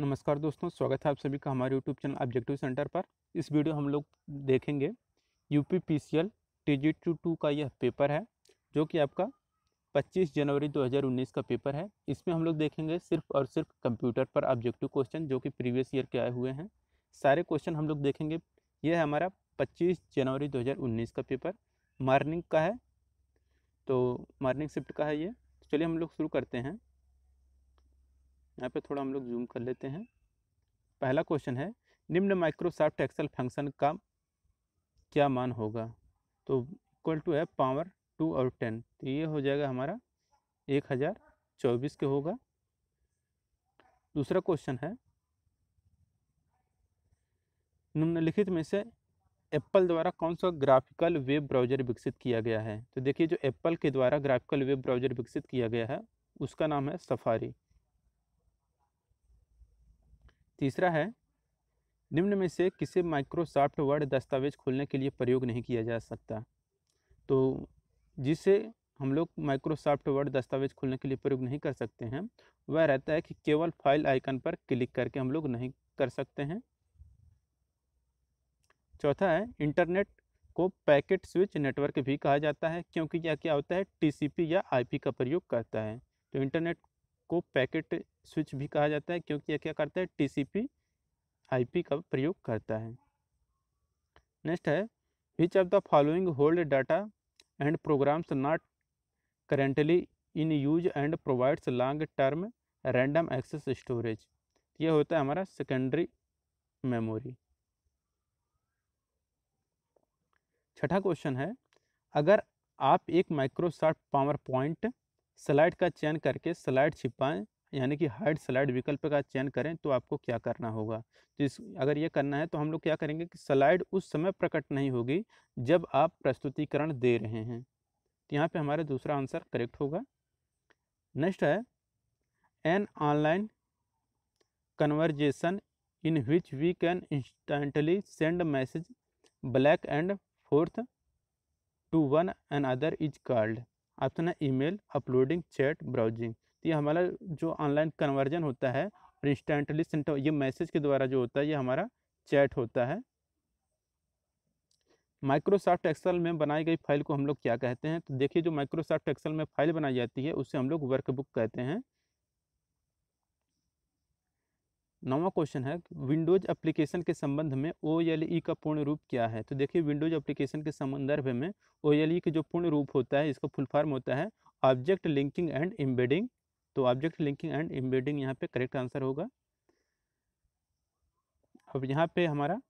नमस्कार दोस्तों स्वागत है आप सभी का हमारे यूट्यूब चैनल ऑब्जेक्टिव सेंटर पर इस वीडियो हम लोग देखेंगे U P P C L T G two two का यह पेपर है जो कि आपका 25 जनवरी 2019 का पेपर है इसमें हम लोग देखेंगे सिर्फ और सिर्फ कंप्यूटर पर ऑब्जेक्टिव क्वेश्चन जो कि प्रीवियस ईयर के आए हुए हैं सारे क्वेश्चन हम लोग देखेंगे यह है हमारा पच्चीस जनवरी दो का पेपर मॉर्निंग का है तो मॉर्निंग शिफ्ट का है ये चलिए हम लोग शुरू करते हैं यहाँ पे थोड़ा हम लोग जूम कर लेते हैं पहला क्वेश्चन है निम्न माइक्रोसॉफ्ट एक्सेल फंक्शन का क्या मान होगा तो इक्वल टू है पावर टू और टेन तो ये हो जाएगा हमारा एक हज़ार चौबीस के होगा दूसरा क्वेश्चन है निम्नलिखित में से एप्पल द्वारा कौन सा ग्राफिकल वेब ब्राउजर विकसित किया गया है तो देखिए जो एप्पल के द्वारा ग्राफिकल वेब ब्राउजर विकसित किया गया है उसका नाम है सफारी तीसरा है निम्न में से किसी माइक्रोसॉफ्ट वर्ड दस्तावेज खोलने के लिए प्रयोग नहीं किया जा सकता तो जिसे हम लोग माइक्रोसॉफ्ट वर्ड दस्तावेज खोलने के लिए प्रयोग नहीं कर सकते हैं वह रहता है कि केवल फाइल आइकन पर क्लिक करके हम लोग नहीं कर सकते हैं चौथा है इंटरनेट को पैकेट स्विच नेटवर्क भी कहा जाता है क्योंकि यह क्या होता है टीसीपी या आईपी का प्रयोग करता है तो इंटरनेट को पैकेट स्विच भी कहा जाता है क्योंकि यह क्या करता है टीसीपी आईपी का प्रयोग करता है नेक्स्ट है which of the following hold data and programs not currently in use and provides long term random access storage यह होता है हमारा सेकेंडरी मेमोरी छठा क्वेश्चन है अगर आप एक माइक्रोसॉफ्ट पावर पॉइंट स्लाइड का चयन करके स्लाइड छिपाएं यानी कि हाइड स्लाइड विकल्प का चयन करें तो आपको क्या करना होगा तो इस अगर ये करना है तो हम लोग क्या करेंगे कि स्लाइड उस समय प्रकट नहीं होगी जब आप प्रस्तुतिकरण दे रहे हैं तो यहाँ पे हमारा दूसरा आंसर करेक्ट होगा नेक्स्ट है an online conversation in which we can instantly send message back and forth to one another is called अपना ईमेल अपलोडिंग चैट ब्राउजिंग तो ये हमारा जो ऑनलाइन कन्वर्जन होता है और इंस्टेंटली सेंटर ये मैसेज के द्वारा जो होता है ये हमारा चैट होता है माइक्रोसॉफ्ट एक्सेल में बनाई गई फाइल को हम लोग क्या कहते हैं तो देखिए जो माइक्रोसॉफ्ट एक्सेल में फाइल बनाई जाती है उसे हम लोग वर्कबुक कहते हैं नौवा क्वेश्चन है विंडोज एप्लीकेशन के संबंध में ओ एल ई का पूर्ण रूप क्या है तो देखिए विंडोज एप्लीकेशन के संदर्भ में ओ एल ई का जो पूर्ण रूप होता है इसका फुल फॉर्म होता है ऑब्जेक्ट लिंकिंग एंड एम्बेडिंग तो ऑब्जेक्ट लिंकिंग एंड एम्बेडिंग यहाँ पे करेक्ट आंसर होगा अब यहाँ पे हमारा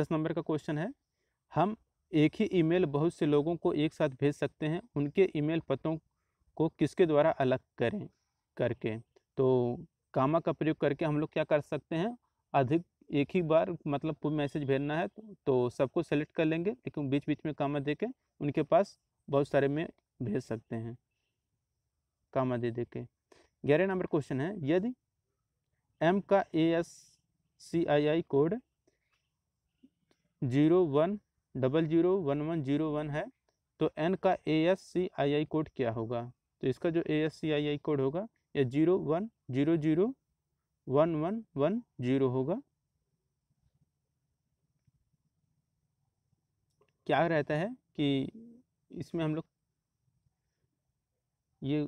दस नंबर का क्वेश्चन है हम एक ही ईमेल बहुत से लोगों को एक साथ भेज सकते हैं उनके ईमेल पतों को किसके द्वारा अलग करें करके तो कामा का प्रयोग करके हम लोग क्या कर सकते हैं अधिक एक ही बार मतलब मैसेज भेजना है तो, तो सबको सेलेक्ट कर लेंगे लेकिन बीच बीच में कामा दे के उनके पास बहुत सारे में भेज सकते हैं कामा दे दे के ग्यारह नंबर क्वेश्चन है यदि एम का A S C I I code zero one double zero one one zero one है तो एन का A S C I I code क्या होगा तो इसका जो ए S C I I code होगा या zero one zero zero one one one zero होगा क्या रहता है कि इसमें हम लोग ये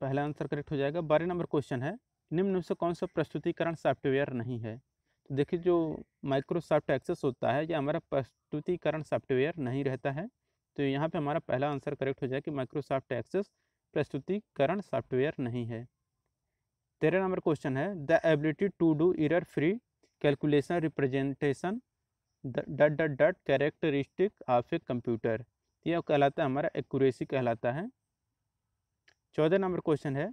पहला आंसर करेक्ट हो जाएगा बारह नंबर क्वेश्चन है निम्न से कौन सा प्रस्तुतिकरण सॉफ्टवेयर नहीं है तो देखिए जो माइक्रोसॉफ्ट एक्सेस होता है या हमारा प्रस्तुतिकरण सॉफ्टवेयर नहीं रहता है तो यहाँ पे हमारा पहला आंसर करेक्ट हो जाएगा कि माइक्रोसॉफ्ट एक्सेस प्रस्तुतिकरण सॉफ्टवेयर नहीं है तेरह नंबर क्वेश्चन है the ability to do error free calculation representation dot dot dot characteristic of a computer यह कहलाता है हमारा एक्यूरेसी कहलाता है चौदह नंबर क्वेश्चन है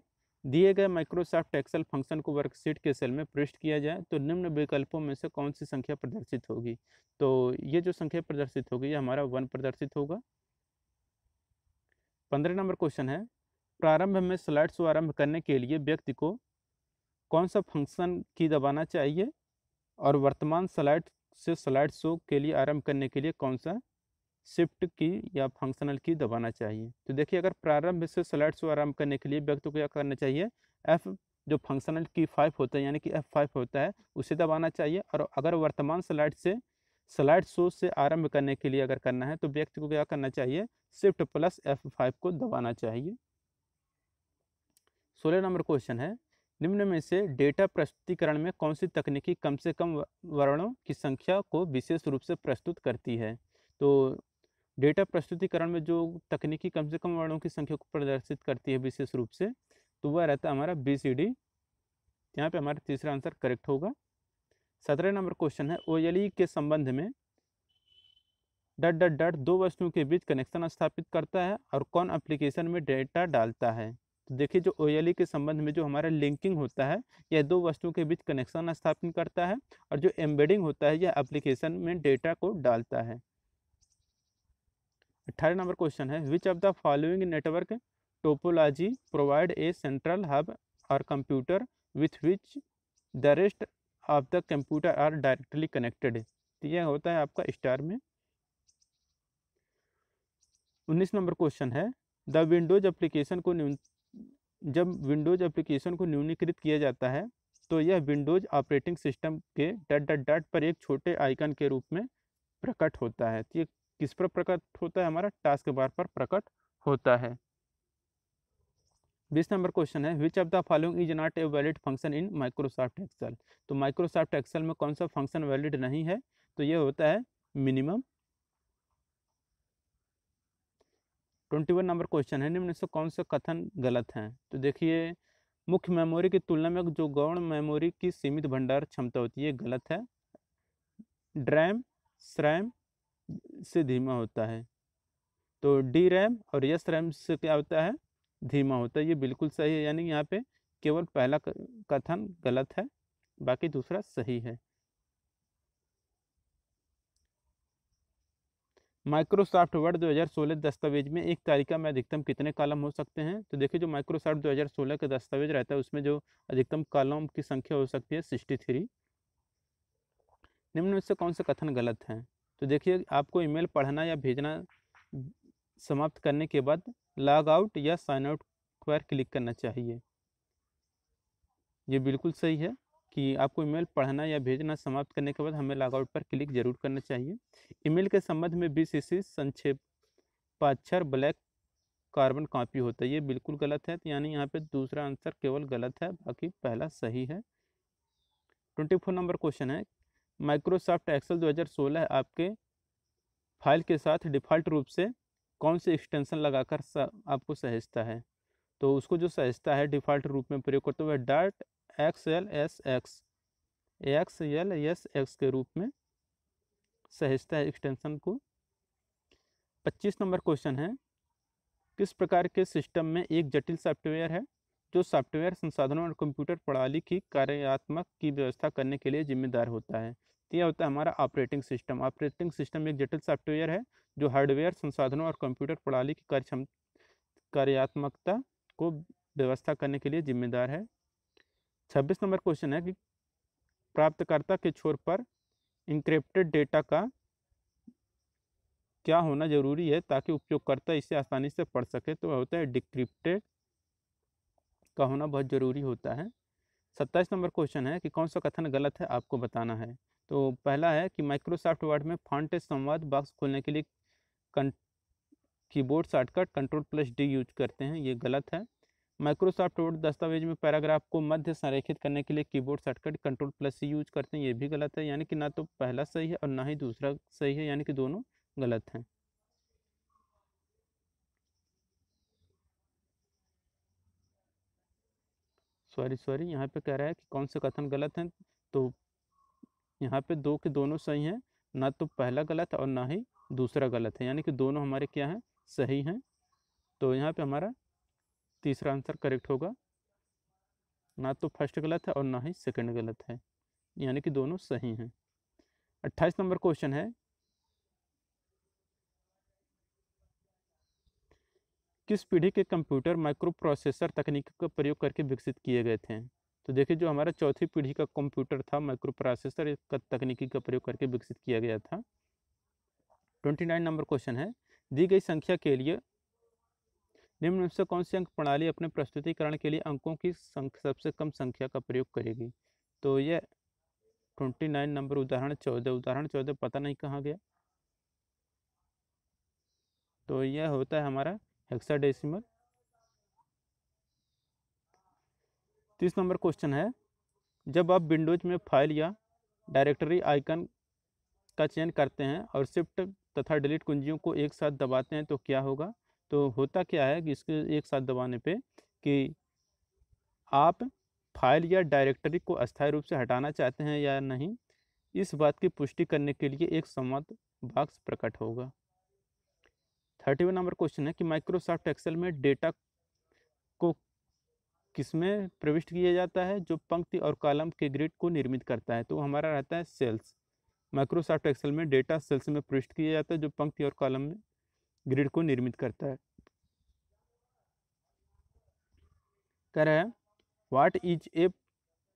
दिए गए माइक्रोसॉफ्ट एक्सेल फंक्शन को वर्कशीट के सेल में प्रविष्ट किया जाए तो निम्न विकल्पों में से कौन सी संख्या प्रदर्शित होगी तो ये जो संख्या प्रदर्शित होगी ये हमारा वन प्रदर्शित होगा पंद्रह नंबर क्वेश्चन है प्रारंभ में स्लाइड्स को आरंभ करने के लिए व्यक्ति को कौन सा फंक्शन की दबाना चाहिए और वर्तमान स्लाइड से स्लाइड शो के लिए आरंभ करने के लिए कौन सा शिफ्ट की या फंक्शनल की दबाना चाहिए तो देखिए अगर प्रारंभ से स्लाइड शो आरंभ करने के लिए व्यक्ति को क्या करना चाहिए एफ़ जो फंक्शनल की फाइव होता है यानी कि एफ फाइव होता है उसे दबाना चाहिए और अगर वर्तमान स्लाइड से स्लाइड शो से आरंभ करने के लिए अगर करना है तो व्यक्ति को क्या करना चाहिए शिफ्ट प्लस एफ फाइव को दबाना चाहिए सोलह नंबर क्वेश्चन है निम्न में से डेटा प्रस्तुतिकरण में कौन सी तकनीकी कम से कम वर्णों की संख्या को विशेष रूप से प्रस्तुत करती है तो डेटा प्रस्तुतिकरण में जो तकनीकी कम से कम वर्णों की संख्या को प्रदर्शित करती है विशेष रूप से तो वह रहता है हमारा बी सी डी यहाँ पर हमारा तीसरा आंसर करेक्ट होगा सत्रह नंबर क्वेश्चन है ओयली के संबंध में डट डट डट दो वस्तुओं के बीच कनेक्शन स्थापित करता है और कौन एप्लीकेशन में डेटा डालता है तो देखिए जो ओ के संबंध में जो हमारा लिंकिंग होता है यह दो वस्तुओं के बीच कनेक्शन स्थापित करता है और जो एम्बेडिंग होता है यह एप्लीकेशन में डेटा को डालता है अट्ठारह नंबर क्वेश्चन है which of the following network topology provide a central hub और computer with which the rest of the computer are directly connected तो यह होता है आपका स्टार में उन्नीस नंबर क्वेश्चन है द विंडोज एप्लीकेशन को जब विंडोज़ एप्लीकेशन को न्यूनीकृत किया जाता है तो यह विंडोज़ ऑपरेटिंग सिस्टम के डट डट डट पर एक छोटे आइकन के रूप में प्रकट होता है तो ये किस पर प्रकट होता है हमारा टास्क बार पर प्रकट होता है बीस नंबर क्वेश्चन है which of the following is not a valid function in Microsoft Excel तो माइक्रोसॉफ्ट एक्सेल में कौन सा फंक्शन वैलिड नहीं है तो ये होता है minimum twenty one number question है निम्न से कौन सा कथन गलत है तो देखिए मुख्य मेमोरी की तुलना में जो गौण मेमोरी की सीमित भंडार क्षमता होती है गलत है ड्रैम स्रैम से धीमा होता है तो डी रैम और यस रैम से क्या होता है धीमा होता है ये बिल्कुल सही है यानी यहाँ पे केवल पहला कथन गलत है बाकी दूसरा सही है माइक्रोसॉफ्ट वर्ड 2016 दस्तावेज में एक तारीख में अधिकतम कितने कॉलम हो सकते हैं तो देखिए जो माइक्रोसॉफ्ट 2016 का दस्तावेज रहता है उसमें जो अधिकतम कॉलम की संख्या हो सकती है सिक्सटी थ्री निम्न में से कौन सा कथन गलत है तो देखिए आपको ईमेल पढ़ना या भेजना समाप्त करने के बाद लॉग आउट या साइन आउट पर क्लिक करना चाहिए ये बिल्कुल सही है कि आपको ईमेल पढ़ना या भेजना समाप्त करने के बाद हमें लॉगआउट पर क्लिक जरूर करना चाहिए ईमेल के संबंध में बी सी संक्षेप पाक्षर ब्लैक कार्बन कॉपी होता है ये बिल्कुल गलत है यानी यहाँ पे दूसरा आंसर केवल गलत है बाकी पहला सही है ट्वेंटी फोर नंबर क्वेश्चन है माइक्रोसॉफ्ट एक्सेल 2016 आपके फाइल के साथ डिफ़ॉल्ट रूप से कौन से एक्सटेंशन लगाकर आपको सहेजता है तो उसको जो सहेजता है डिफ़ॉल्ट रूप में प्रयोग करते हुए dot X L S X X L S X के रूप में सहेजता है एक्सटेंशन को पच्चीस नंबर क्वेश्चन है किस प्रकार के सिस्टम में एक जटिल सॉफ्टवेयर है जो सॉफ्टवेयर संसाधनों और कंप्यूटर प्रणाली की कार्यात्मक की व्यवस्था करने के लिए जिम्मेदार होता है तो यह होता है हमारा ऑपरेटिंग सिस्टम ऑपरेटिंग सिस्टम एक जटिल सॉफ्टवेयर है जो हार्डवेयर संसाधनों और कंप्यूटर प्रणाली की कार्यक्षम कार्यात्मकता को व्यवस्था करने के लिए जिम्मेदार है छब्बीस नंबर क्वेश्चन है कि प्राप्तकर्ता के छोर पर इंक्रिप्टेड डेटा का क्या होना जरूरी है ताकि उपयोगकर्ता इसे आसानी से पढ़ सके तो होता है डिक्रिप्टेड का होना बहुत ज़रूरी होता है सत्ताईस नंबर क्वेश्चन है कि कौन सा कथन गलत है आपको बताना है तो पहला है कि माइक्रोसॉफ्ट वर्ड में फॉन्ट संवाद बॉक्स खोलने के लिए keyboard shortcut control plus D use करते हैं ये गलत है माइक्रोसॉफ्ट वर्ड दस्तावेज में पैराग्राफ को मध्य संरेखित करने के लिए keyboard shortcut control plus C use करते हैं ये भी गलत है यानी कि ना तो पहला सही है और ना ही दूसरा सही है यानी कि दोनों गलत हैं सॉरी सॉरी यहाँ पे कह रहा है कि कौन से कथन गलत हैं तो यहाँ पे दो के दोनों सही हैं ना तो पहला गलत और ना ही दूसरा गलत है यानी कि दोनों हमारे क्या हैं सही हैं तो यहाँ पे हमारा तीसरा आंसर करेक्ट होगा ना तो फर्स्ट गलत है और ना ही सेकंड गलत है यानी कि दोनों सही हैं अट्ठाईस नंबर क्वेश्चन है किस पीढ़ी के कंप्यूटर माइक्रो प्रोसेसर तकनीक का प्रयोग करके विकसित किए गए थे तो देखिए जो हमारा चौथी पीढ़ी का कंप्यूटर था माइक्रो प्रोसेसर का तकनीकी का प्रयोग करके विकसित किया गया था ट्वेंटी नाइन नंबर क्वेश्चन है दी गई संख्या के लिए निम्न से कौन सी अंक प्रणाली अपने प्रस्तुतिकरण के लिए अंकों की सबसे कम संख्या का प्रयोग करेगी तो यह ट्वेंटी नाइन नंबर उदाहरण चौदह उदाहरण चौदह पता नहीं कहाँ गया तो यह होता है हमारा हेक्साडेसिमल तीस नंबर क्वेश्चन है जब आप विंडोज में फाइल या डायरेक्टरी आइकन का चयन करते हैं और शिफ्ट तथा डिलीट कुंजियों को एक साथ दबाते हैं तो क्या होगा तो होता क्या है कि इसके एक साथ दबाने पे कि आप फाइल या डायरेक्टरी को अस्थायी रूप से हटाना चाहते हैं या नहीं इस बात की पुष्टि करने के लिए एक संवाद बाक्स प्रकट होगा थर्टी वन नंबर क्वेश्चन है कि माइक्रोसॉफ्ट एक्सेल में डेटा को किसमें प्रविष्ट किया जाता है जो पंक्ति और कॉलम के ग्रिड को निर्मित करता है तो हमारा रहता है सेल्स माइक्रोसॉफ्ट एक्सेल में डेटा सेल्स में प्रविष्ट किया जाता है जो पंक्ति और कॉलम में ग्रिड को निर्मित करता है कह रहे हैं what is a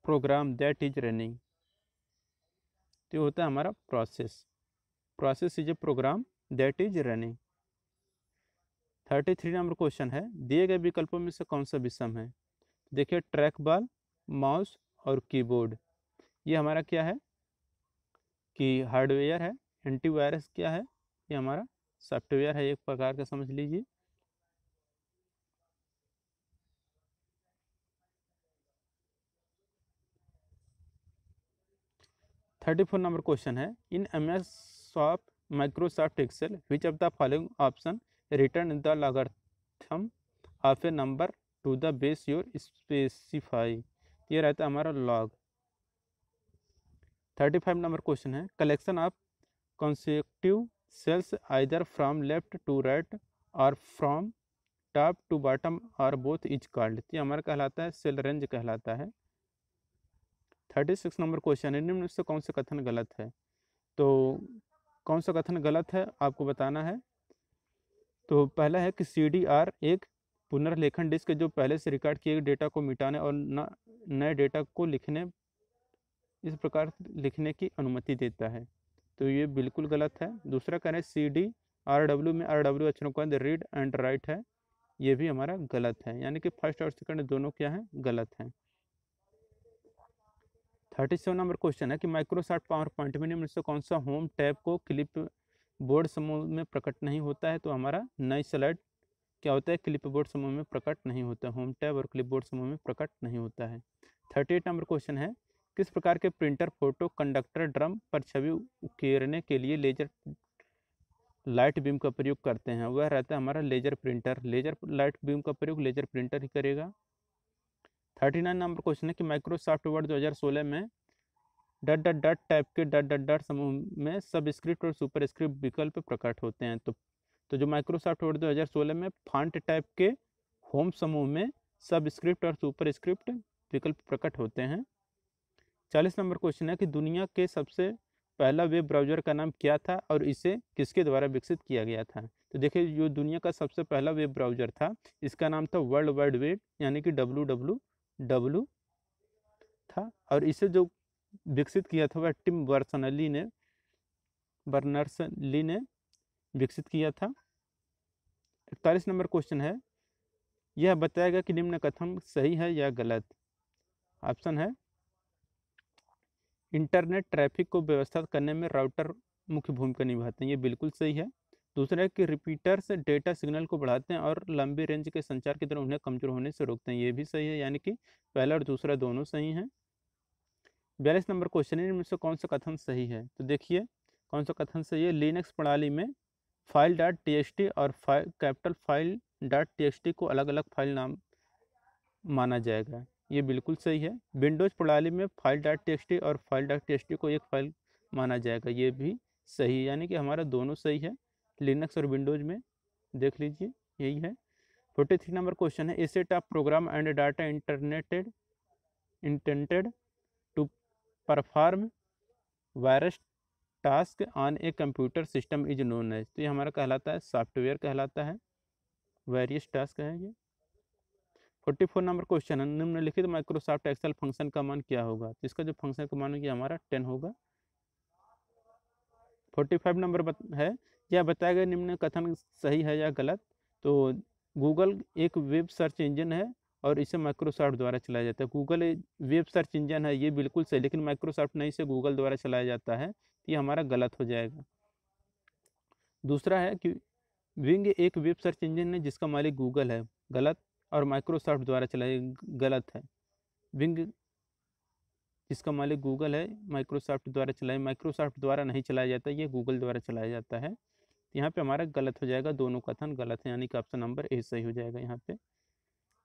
program that is running तो होता है हमारा process process is a program that is running thirty three number question है दिए गए विकल्पों में से कौन सा विषम है देखिए ट्रैक बॉल माउस और कीबोर्ड ये हमारा क्या है कि हार्डवेयर है एंटीवायरस क्या है ये हमारा सॉफ्टवेयर है एक प्रकार का समझ लीजिए थर्टी फोर नंबर क्वेश्चन है in M S soft Microsoft Excel which of the following option return the logarithm of a number to the base your specify ये रहता है हमारा log thirty five number question है collection of consecutive cells either from left to right और from top to bottom और both is called ये हमारा कहलाता है सेल रेंज कहलाता है थर्टी सिक्स नंबर क्वेश्चन है निम्न से कौन सा कथन गलत है तो कौन सा कथन गलत है आपको बताना है तो पहला है कि सी डी आर एक पुनर्लेखन डिस्क जो पहले से रिकॉर्ड किए गए डेटा को मिटाने और नए डेटा को लिखने इस प्रकार लिखने की अनुमति देता है तो ये बिल्कुल गलत है दूसरा कह रहे हैं सी डी आर डब्ल्यू में आर डब्ल्यू अक्षरों के बाद रीड एंड राइट है ये भी हमारा गलत है यानी कि फर्स्ट और सेकंड दोनों क्या है गलत है थर्टी सेवन नंबर क्वेश्चन है कि माइक्रोसॉफ्ट पावर पॉइंट में निम्न से कौन सा होम टैब को क्लिप बोर्ड समूह में प्रकट नहीं होता है तो हमारा नई स्लाइड क्या होता है क्लिप बोर्ड समूह में प्रकट नहीं होता होम टैब और क्लिप बोर्ड समूह में प्रकट नहीं होता है थर्टी एट नंबर क्वेश्चन है किस प्रकार के प्रिंटर फोटो कंडक्टर ड्रम पर छवि उकेरने के लिए लेजर लाइट बीम का प्रयोग करते हैं वह रहता है हमारा laser printer laser light beam का प्रयोग लेजर प्रिंटर ही करेगा थर्टी नाइन नंबर क्वेश्चन है कि माइक्रोसॉफ्ट वर्ड 2016 में डट डट डट टाइप के डट डट डट समूह में सब स्क्रिप्ट और सुपर स्क्रिप्ट विकल्प प्रकट होते हैं तो तो जो माइक्रोसॉफ्ट वर्ड 2016 में फॉन्ट टाइप के होम समूह में सब स्क्रिप्ट और सुपर स्क्रिप्ट विकल्प प्रकट होते हैं चालीस नंबर क्वेश्चन है कि दुनिया के सबसे पहला वेब ब्राउजर का नाम क्या था और इसे किसके द्वारा विकसित किया गया था तो देखिए जो दुनिया का सबसे पहला वेब ब्राउजर था इसका नाम था वर्ल्ड वाइड वेब यानी कि डब्लू डब्लू डब्लू था और इसे जो विकसित किया था वह टिम बर्सनली ने बर्नर्सली ने विकसित किया था इकतालीस नंबर क्वेश्चन है यह बताएगा कि निम्न कथन सही है या गलत ऑप्शन है इंटरनेट ट्रैफिक को व्यवस्थित करने में राउटर मुख्य भूमिका निभाते हैं ये बिल्कुल सही है दूसरा है कि रिपीटर्स डेटा सिग्नल को बढ़ाते हैं और लंबी रेंज के संचार की तरह उन्हें कमजोर होने से रोकते हैं ये भी सही है यानी कि पहला और दूसरा दोनों सही हैं बयालीस नंबर क्वेश्चन है इनमें से कौन सा कथन सही है तो देखिए कौन सा कथन सही है लिनक्स प्रणाली में फाइल डॉट टी और file capital file dot T को अलग अलग फाइल नाम माना जाएगा ये बिल्कुल सही है विंडोज़ प्रणाली में फाइल डाट टेक्सटी और फाइल डाट टेक्सटी को एक फाइल माना जाएगा ये भी सही है यानी कि हमारा दोनों सही है लिनक्स और विंडोज़ में देख लीजिए यही है फोर्टी थ्री नंबर क्वेश्चन है a set of program and data इंटरनेटेड intended to perform various task on a computer system is known as तो ये हमारा कहलाता है सॉफ्टवेयर कहलाता है वायरियस टास्क है ये फोर्टी फोर नंबर क्वेश्चन है निम्नलिखित माइक्रोसॉफ्ट एक्सेल फंक्शन का मान क्या होगा तो इसका जो फंक्शन का मान होगा हमारा टेन होगा फोर्टी फाइव नंबर है यह बताया गया निम्न कथन सही है या गलत तो गूगल एक वेब सर्च इंजन है और इसे माइक्रोसॉफ्ट द्वारा चलाया जाता है गूगल वेब सर्च इंजन है ये बिल्कुल सही लेकिन माइक्रोसॉफ्ट नहीं इसे गूगल द्वारा चलाया जाता है तो ये हमारा गलत हो जाएगा दूसरा है कि विंग एक वेब सर्च इंजन है जिसका मालिक गूगल है गलत और माइक्रोसॉफ्ट द्वारा चलाई गलत है विंग जिसका मालिक गूगल है माइक्रोसॉफ्ट द्वारा चलाई माइक्रोसॉफ्ट द्वारा नहीं चलाया जाता ये गूगल द्वारा चलाया जाता है यहाँ पे हमारा गलत हो जाएगा दोनों कथन गलत है यानी कि ऑप्शन नंबर ए सही हो जाएगा यहाँ पे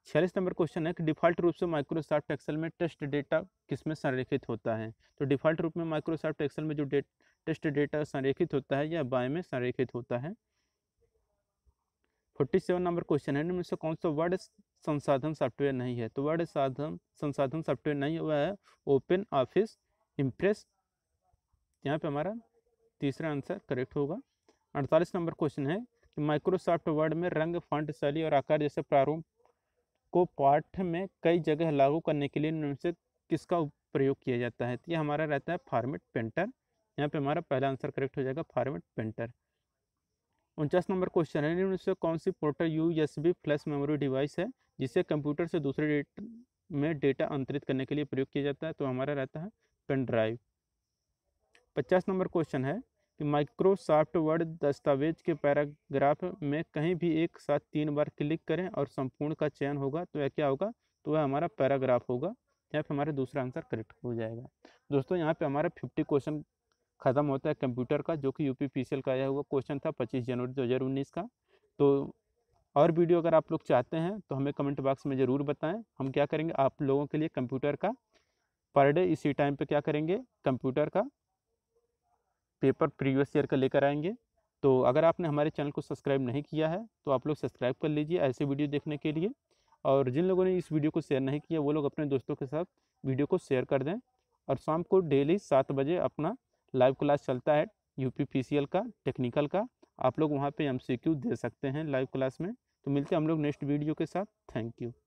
छियालीस नंबर क्वेश्चन है कि डिफ़ॉल्ट रूप से माइक्रोसॉफ्ट एक्सेल में टेस्ट डेटा किस में संरेखित होता है तो डिफ़ॉल्ट रूप में माइक्रोसॉफ्ट एक्सेल में जो डेट टेस्ट डेटा संरेखित होता है या बाय में संरेखित होता है फोर्टी सेवन नंबर क्वेश्चन है इनमें से कौन सा वर्ड संसाधन सॉफ्टवेयर नहीं है तो वर्ड साधन संसाधन सॉफ्टवेयर नहीं हुआ है ओपन ऑफिस इम्प्रेस यहाँ पे हमारा तीसरा आंसर करेक्ट होगा अड़तालीस नंबर क्वेश्चन है कि माइक्रोसॉफ्ट वर्ड में रंग फॉन्ट शैली और आकार जैसे प्रारूप को पाठ में कई जगह लागू करने के लिए इनमें से किसका प्रयोग किया जाता है तो ये हमारा रहता है फार्मेट पेंटर यहाँ पे हमारा पहला आंसर करेक्ट हो जाएगा फार्मेट पेंटर उनचास नंबर क्वेश्चन है निम्न से कौन सी portal U S B flash memory device है जिसे कंप्यूटर से दूसरे डेट में डेटा अंतरित करने के लिए प्रयोग किया जाता है तो हमारा रहता है पेन ड्राइव पचास नंबर क्वेश्चन है कि माइक्रोसॉफ्ट वर्ड दस्तावेज के पैराग्राफ में कहीं भी एक साथ तीन बार क्लिक करें और संपूर्ण का चयन होगा तो यह क्या होगा तो वह हमारा पैराग्राफ होगा या फिर हमारा दूसरा आंसर करेक्ट हो जाएगा दोस्तों यहाँ पे हमारा फिफ्टी क्वेश्चन ख़त्म होता है कंप्यूटर का जो कि यू पी का आया हुआ क्वेश्चन था पच्चीस जनवरी दो का तो और वीडियो अगर आप लोग चाहते हैं तो हमें कमेंट बॉक्स में ज़रूर बताएं हम क्या करेंगे आप लोगों के लिए कंप्यूटर का पर डे इसी टाइम पे क्या करेंगे कंप्यूटर का पेपर प्रीवियस ईयर का लेकर आएंगे तो अगर आपने हमारे चैनल को सब्सक्राइब नहीं किया है तो आप लोग सब्सक्राइब कर लीजिए ऐसे वीडियो देखने के लिए और जिन लोगों ने इस वीडियो को शेयर नहीं किया वो लोग अपने दोस्तों के साथ वीडियो को शेयर कर दें और शाम को डेली सात बजे अपना लाइव क्लास चलता है यूपीपीसीएल का टेक्निकल का आप लोग वहाँ पे एमसीक्यू दे सकते हैं लाइव क्लास में तो मिलते हैं हम लोग नेक्स्ट वीडियो के साथ थैंक यू